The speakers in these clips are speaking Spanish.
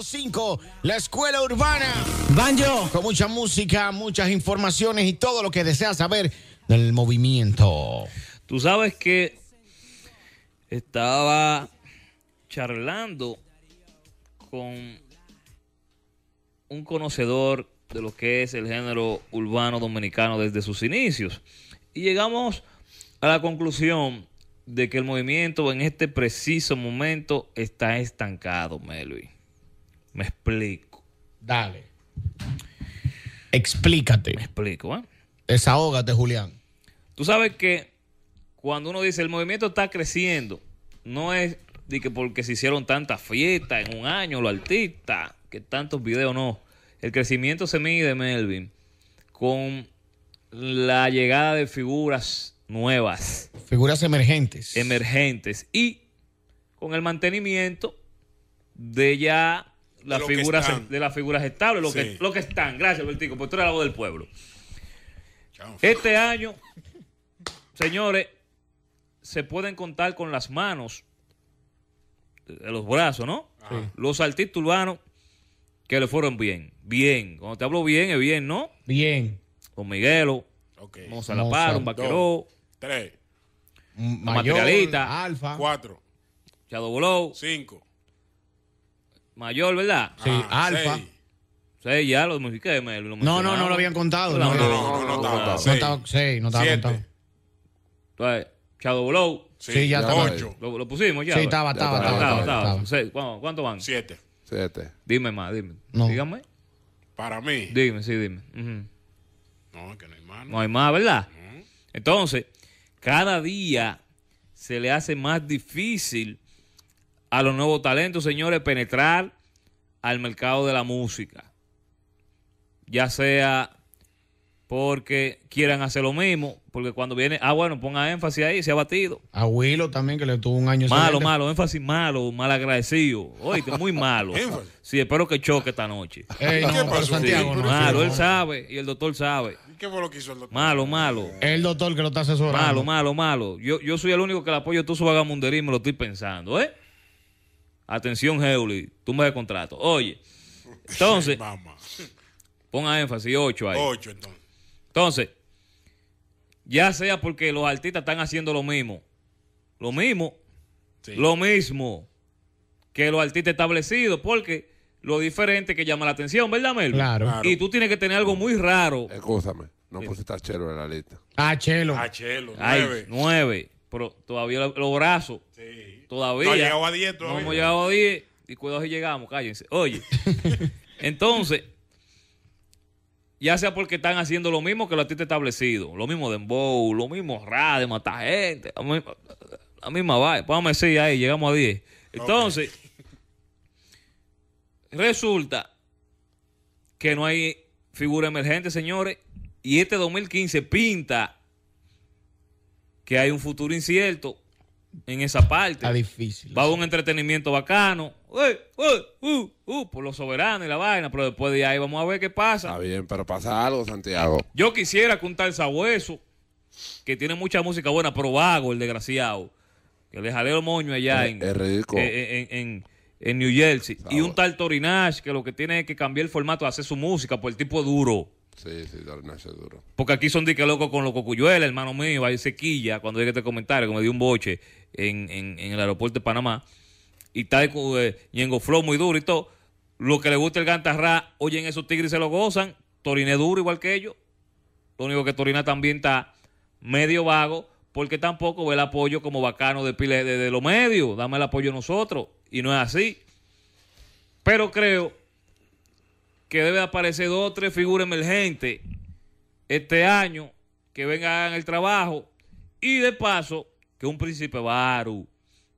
5 la escuela urbana. Banjo. Con mucha música, muchas informaciones y todo lo que deseas saber del movimiento. Tú sabes que estaba charlando con un conocedor de lo que es el género urbano dominicano desde sus inicios. Y llegamos a la conclusión de que el movimiento en este preciso momento está estancado, Melvin. Me explico. Dale. Explícate. Me explico, ¿eh? Desahógate, Julián. Tú sabes que cuando uno dice el movimiento está creciendo, no es de que porque se hicieron tantas fiestas en un año, los artistas, que tantos videos, no. El crecimiento se mide, Melvin, con la llegada de figuras nuevas. Figuras emergentes. Emergentes. Y con el mantenimiento de ya de figuras de las figuras estables, lo, que, lo que están. Gracias, Bertico, por la voz del pueblo. Este año, señores, se pueden contar con las manos, los brazos, ¿no? Los artistas urbanos que le fueron bien. Bien. Cuando te hablo bien, es bien, ¿no? Bien. Con Miguelo, okay. Laparo, un Vaqueró. Tres. Materialista. Alfa. Cuatro. Shadow Blow. Cinco. Mayor, ¿verdad? Sí, ah, alfa. Sí. ya lo musiqué. Me, lo no, no, no lo habían contado. No, no, no, no, no, no, estaba, no, estaba, no estaba contado. Entonces, Shadow Blow. Sí, ya estaba. Ocho. Lo, pusimos ya. Sí, estaba, estaba, estaba. estaba, estaba, ¿Cuánto van? Siete. Siete. Dime más, dime. No. Dígame. Para mí. Dime, sí, dime. Uh No, que no hay más. No, hay más, ¿verdad? Entonces, cada día se le hace más difícil a los nuevos talentos, señores, penetrar al mercado de la música. Ya sea porque quieran hacer lo mismo, porque cuando viene, ah, bueno, ponga énfasis ahí, se ha batido. A Willow también, que le tuvo un año. Malo, malo, énfasis malo, mal agradecido. Oye muy malo. sí, espero que choque esta noche. malo, él sabe y el doctor sabe. qué fue lo que hizo el doctor? Malo, malo. El doctor que lo está asesorando. Malo, malo, malo. Yo, yo soy el único que le apoyo todo su vagamunderismo, lo estoy pensando, ¿eh? Atención, Heuli, tumba de contrato. Oye, entonces, ponga énfasis, 8 ahí. 8 entonces. Entonces, ya sea porque los artistas están haciendo lo mismo, lo mismo, lo mismo que los artistas establecidos, porque lo diferente que llama la atención, ¿verdad, Mel? Claro. Y tú tienes que tener algo muy raro. Escúchame, no puse pusiste Chelo en la lista. A ah, Chelo. A ah, Chelo, nueve. Pero todavía los brazos. Sí. Todavía. No hemos llegado a 10 y cuidado si llegamos, cállense. Oye, entonces, ya sea porque están haciendo lo mismo que lo artista establecido, lo mismo de Dembow, lo mismo Ra de matar gente, la misma, la Vamos a decir ahí, llegamos a 10. Entonces, resulta que no hay figura emergente, señores, y este 2015 pinta que hay un futuro incierto en esa parte. difícil. Va a un entretenimiento bacano. por los soberanos y la vaina, pero después de ahí vamos a ver qué pasa. Está bien, pero pasa algo, Santiago. Yo quisiera que un tal Sabueso, que tiene mucha música buena, pero vago, el desgraciado, que le jaleo el moño allá eh, eh, en, en, New Jersey, y un tal Torinash, que lo que tiene es que cambiar el formato de hacer su música por pues el tipo duro. Sí, sí, duro. Porque aquí son que loco con los cocuyuelas, hermano mío, hay sequilla, cuando llegué este comentario, que me dio un boche en, el aeropuerto de Panamá, y está eh, muy duro y todo. Lo que le gusta el Gantarra, oyen esos tigres se lo gozan, Toriné duro igual que ellos. Lo único que Torina también está medio vago, porque tampoco ve el apoyo como bacano de, de, de, los medios, dame el apoyo a nosotros, y no es así. Pero creo que debe aparecer dos o tres figuras emergentes este año que vengan el trabajo y de paso que un Príncipe Baru,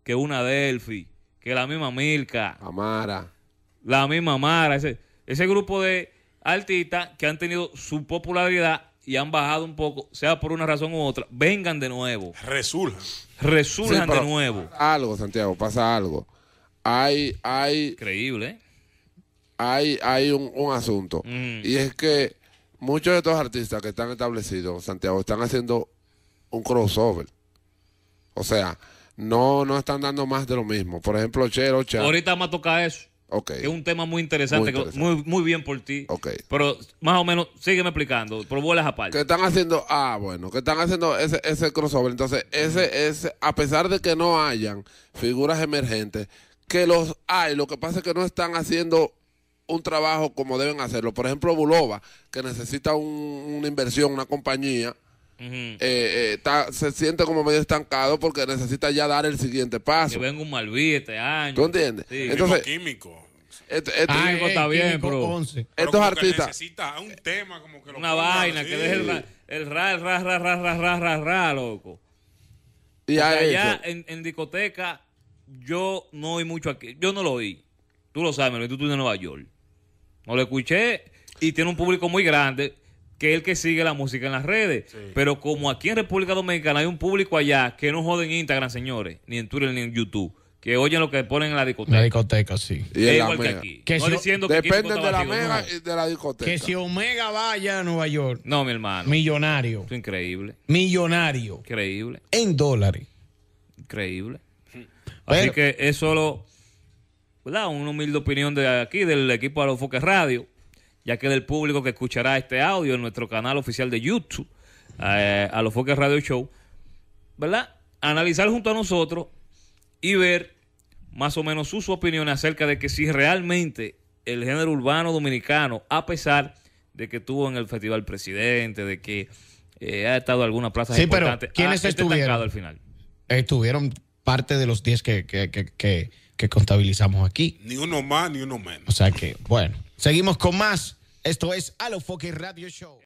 que una Delphi, que la misma Milka. Amara. La misma Amara. Ese, ese grupo de artistas que han tenido su popularidad y han bajado un poco, sea por una razón u otra, vengan de nuevo. Resurjan. Resurjan de nuevo. Algo, Santiago, pasa algo. Hay, hay. Increíble, ¿eh? hay, un, asunto. Mm. Y es que muchos de estos artistas que están establecidos, Santiago, están haciendo un crossover. O sea, no, no están dando más de lo mismo. Por ejemplo, Chero, Ahorita me toca eso. Okay. es un tema muy interesante, muy, muy, bien por ti. Pero más o menos, sígueme explicando, por bolas aparte. Que están haciendo, ah, bueno, que están haciendo ese, ese crossover. Entonces, ese, ese, a pesar de que no hayan figuras emergentes, que los hay, lo que pasa es que no están haciendo un trabajo como deben hacerlo. Por ejemplo, Bulova, que necesita un, una inversión, una compañía, eh, eh, se siente como medio estancado porque necesita ya dar el siguiente paso. Que venga un Malví este año. ¿Tú entiendes? Sí. Entonces, químico. Este, está bien, bro. Estos artistas. Necesita un tema como que lo Una vaina que deje el, ra, el ra, ra, ra, ra, ra, ra, loco. Y allá en, discoteca, yo no oí mucho aquí. Yo no lo oí. Tú lo sabes, lo tú, tú de Nueva York no lo escuché y tiene un público muy grande que es el que sigue la música en las redes. Pero como aquí en República Dominicana hay un público allá que no joden en Instagram, señores, ni en Twitter ni en YouTube que oyen lo que ponen en la discoteca. La discoteca, sí. Y igual que aquí. depende de la de la discoteca. Que si Omega vaya a Nueva York. No, mi hermano. Millonario. es increíble. Millonario. Increíble. En dólares. Increíble. Así que es solo ¿verdad? Una humilde opinión de aquí, del equipo de los Foques Radio, ya que del público que escuchará este audio en nuestro canal oficial de YouTube, los eh, Foques Radio Show, ¿verdad? Analizar junto a nosotros y ver más o menos sus opiniones acerca de que si realmente el género urbano dominicano, a pesar de que estuvo en el Festival Presidente, de que eh, ha estado en alguna plaza sí, importante, ¿quiénes estuvieron? Al final. Estuvieron parte de los 10 que, que que contabilizamos aquí. Ni uno más, ni uno menos. O sea que, bueno, seguimos con más. Esto es Alofoque Radio Show.